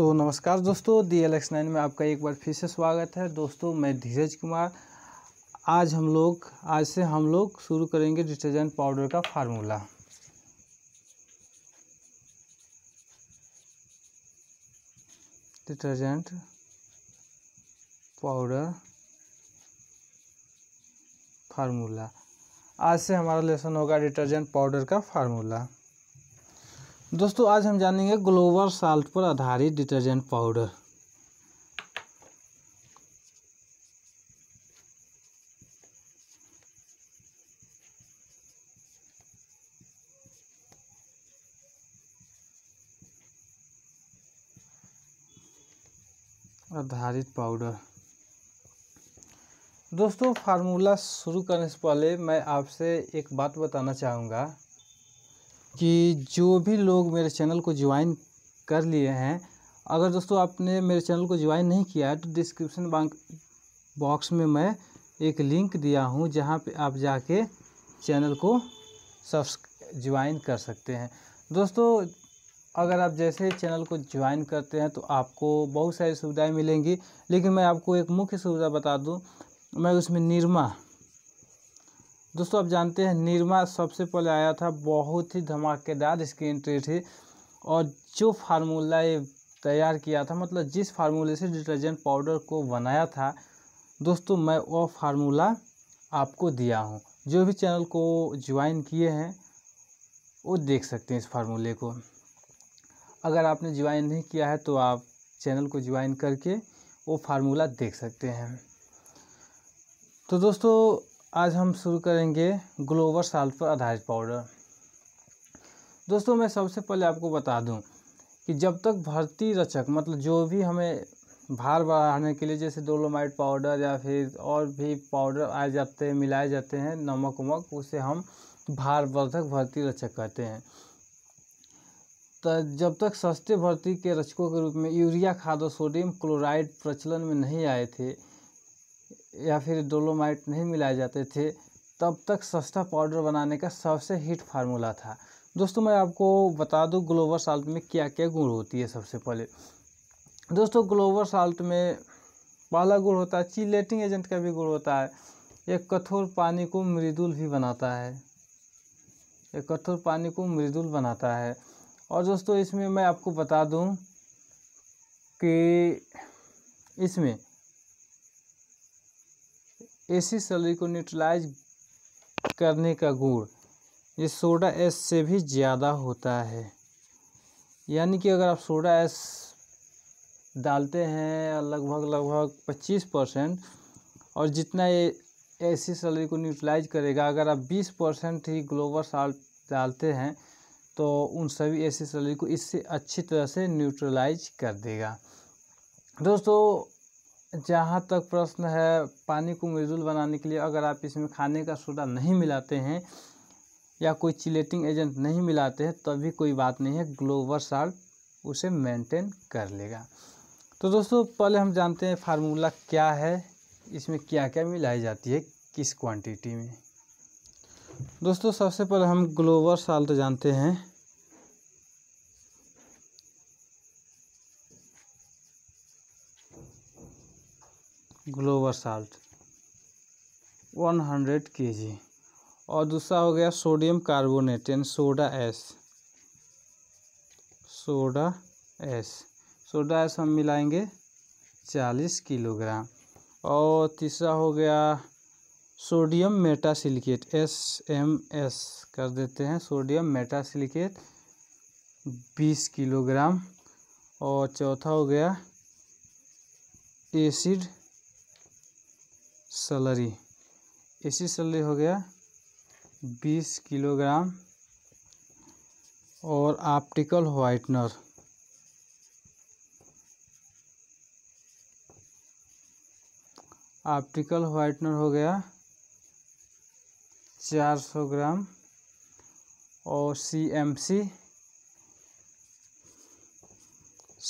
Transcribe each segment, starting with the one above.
तो नमस्कार दोस्तों डी एल एक्स नाइन में आपका एक बार फिर से स्वागत है दोस्तों मैं धीरज कुमार आज हम लोग आज से हम लोग शुरू करेंगे डिटर्जेंट पाउडर का फार्मूला डिटर्जेंट पाउडर फार्मूला आज से हमारा लेसन होगा डिटर्जेंट पाउडर का फार्मूला दोस्तों आज हम जानेंगे ग्लोबल साल्ट पर आधारित डिटर्जेंट पाउडर आधारित पाउडर दोस्तों फार्मूला शुरू करने से पहले मैं आपसे एक बात बताना चाहूँगा कि जो भी लोग मेरे चैनल को ज्वाइन कर लिए हैं अगर दोस्तों आपने मेरे चैनल को ज्वाइन नहीं किया है तो डिस्क्रिप्शन बॉक्स में मैं एक लिंक दिया हूँ जहाँ पे आप जाके चैनल को सब्स ज्वाइन कर सकते हैं दोस्तों अगर आप जैसे चैनल को ज्वाइन करते हैं तो आपको बहुत सारी सुविधाएं मिलेंगी लेकिन मैं आपको एक मुख्य सुविधा बता दूं मैं उसमें निरमा दोस्तों आप जानते हैं निरमा सबसे पहले आया था बहुत ही धमाकेदार इसकी एंट्री थी और जो फार्मूला ये तैयार किया था मतलब जिस फार्मूले से डिटर्जेंट पाउडर को बनाया था दोस्तों मैं वो फार्मूला आपको दिया हूँ जो भी चैनल को ज्वाइन किए हैं वो देख सकते हैं इस फार्मूले को अगर आपने ज्वाइन नहीं किया है तो आप चैनल को ज्वाइन करके वो फार्मूला देख सकते हैं तो दोस्तों आज हम शुरू करेंगे ग्लोवर साल्ट पर आधारित पाउडर दोस्तों मैं सबसे पहले आपको बता दूं कि जब तक भर्ती रचक मतलब जो भी हमें भार बढ़ाने के लिए जैसे डोलोमाइट पाउडर या फिर और भी पाउडर आए जाते हैं मिलाए जाते हैं नमक उमक उसे हम भार वर्धक भर्ती रचक कहते हैं तो जब तक सस्ते भर्ती के रचकों के रूप में यूरिया खाद और सोडियम क्लोराइड प्रचलन में नहीं आए थे या फिर डोलोमाइट नहीं मिलाए जाते थे तब तक सस्ता पाउडर बनाने का सबसे हिट फार्मूला था दोस्तों मैं आपको बता दूं ग्लोवर साल्ट में क्या क्या गुड़ होती है सबसे पहले दोस्तों ग्लोवर साल्ट में पहला गुड़ होता है चीलेटिंग एजेंट का भी गुड़ होता है एक कठोर पानी को मृदुल भी बनाता है एक कठोर पानी को मृदुल बनाता है और दोस्तों इसमें मैं आपको बता दूं कि इसमें एसी सैलरी को न्यूट्रलाइज करने का गुण ये सोडा एस से भी ज़्यादा होता है यानी कि अगर आप सोडा एस डालते हैं लगभग लगभग पच्चीस परसेंट और जितना ये एसी सैलरी को न्यूट्रलाइज करेगा अगर आप बीस परसेंट ही ग्लोबल साल्ट डालते हैं तो उन सभी एसी सैलरी को इससे अच्छी तरह से न्यूट्रलाइज कर देगा दोस्तों जहाँ तक प्रश्न है पानी को मृदुल बनाने के लिए अगर आप इसमें खाने का सोडा नहीं मिलाते हैं या कोई चिलेटिंग एजेंट नहीं मिलाते हैं तभी कोई बात नहीं है ग्लोवर साल्ट उसे मेंटेन कर लेगा तो दोस्तों पहले हम जानते हैं फार्मूला क्या है इसमें क्या क्या मिलाई जाती है किस क्वांटिटी में दोस्तों सबसे पहले हम ग्लोवर साल्ट जानते हैं फ्लावर साल्ट 100 केजी और दूसरा हो गया सोडियम कार्बोनेट यानी soda ash soda ash soda ash हम मिलाएंगे 40 किलोग्राम और तीसरा हो गया sodium metasilicate S M S कर देते हैं सोडियम मेटासिलिकेट 20 किलोग्राम और चौथा हो गया एसिड सैलरी ऐसी सैलरी हो गया बीस किलोग्राम और ऑप्टिकल वाइटनर ऑप्टिकल वाइटनर हो गया चार सौ ग्राम और C M C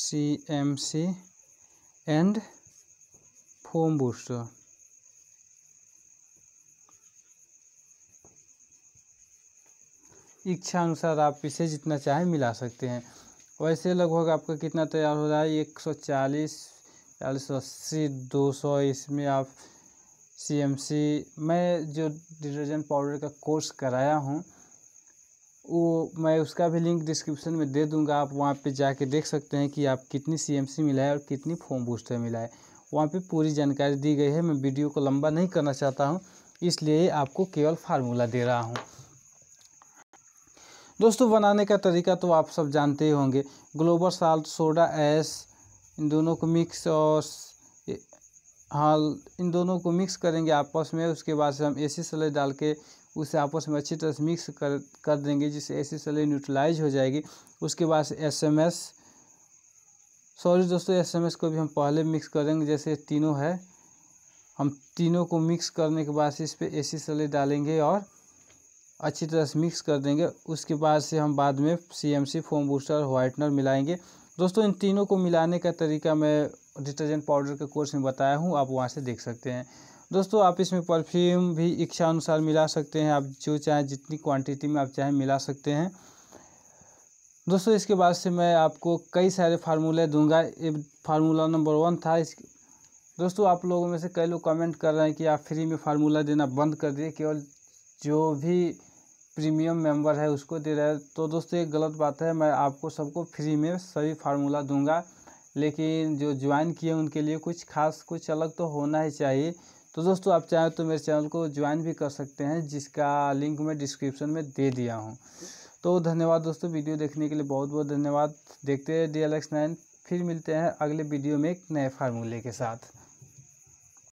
C M C and foam booster इच्छा अनुसार आप इसे जितना चाहे मिला सकते हैं वैसे लगभग आपका कितना तैयार हो रहा है एक सौ चालीस चालीस सौ अस्सी दो सौ इसमें आप सी एम सी मैं जो डिटर्जेंट पाउडर का कोर्स कराया हूँ वो मैं उसका भी लिंक डिस्क्रिप्शन में दे दूंगा आप वहाँ पे जाके देख सकते हैं कि आप कितनी सी एम सी मिला है और कितनी फोम बूस्टर मिला है वहाँ पे पूरी जानकारी दी गई है मैं वीडियो को लंबा नहीं करना चाहता हूँ इसलिए आपको केवल फार्मूला दे रहा हूँ दोस्तों बनाने का तरीका तो आप सब जानते ही होंगे ग्लोबर साल्ट सोडा एस इन दोनों को मिक्स और हाँ इन दोनों को मिक्स करेंगे आपस में उसके बाद से हम ए सी सले डाल के उसे आपस में अच्छी तरह से मिक्स कर कर देंगे जिससे ए सी सले न्यूट्रलाइज हो जाएगी उसके बाद से एसएमएस सॉरी दोस्तों एसएमएस को भी हम पहले मिक्स करेंगे जैसे तीनों है हम तीनों को मिक्स करने के बाद इस पर ए सी सले डालेंगे और अच्छी तरह से मिक्स कर देंगे उसके बाद से हम बाद में C M C foam booster whitener whitener मिलाएंगे दोस्तों इन तीनों को मिलाने का तरीका मैं डिटर्जेंट पाउडर के कोर्स में बताया हूँ आप वहाँ से देख सकते हैं दोस्तों आप इसमें परफ्यूम भी इच्छा अनुसार मिला सकते हैं आप जो चाहें जितनी क्वांटिटी में आप चाहें मिला सकते हैं दोस्तों इसके बाद से मैं आपको कई सारे फार्मूले दूंगा ये फार्मूला नंबर वन था इस दोस्तों आप लोगों में से कई लोग कमेंट कर रहे हैं कि आप फ्री में फार्मूला देना बंद कर दिए केवल जो भी प्रीमियम मेंबर है उसको दे रहा है तो दोस्तों ये गलत बात है मैं आपको सबको फ्री में सभी फार्मूला दूंगा लेकिन जो ज्वाइन किए उनके लिए कुछ खास कुछ अलग तो होना ही चाहिए तो दोस्तों आप चाहें तो मेरे चैनल को ज्वाइन भी कर सकते हैं जिसका लिंक मैं डिस्क्रिप्शन में दे दिया हूँ तो धन्यवाद दोस्तों वीडियो देखने के लिए बहुत बहुत धन्यवाद देखते हैं डी एल एक्स नाइन फिर मिलते हैं अगले वीडियो में एक नए फार्मूले के साथ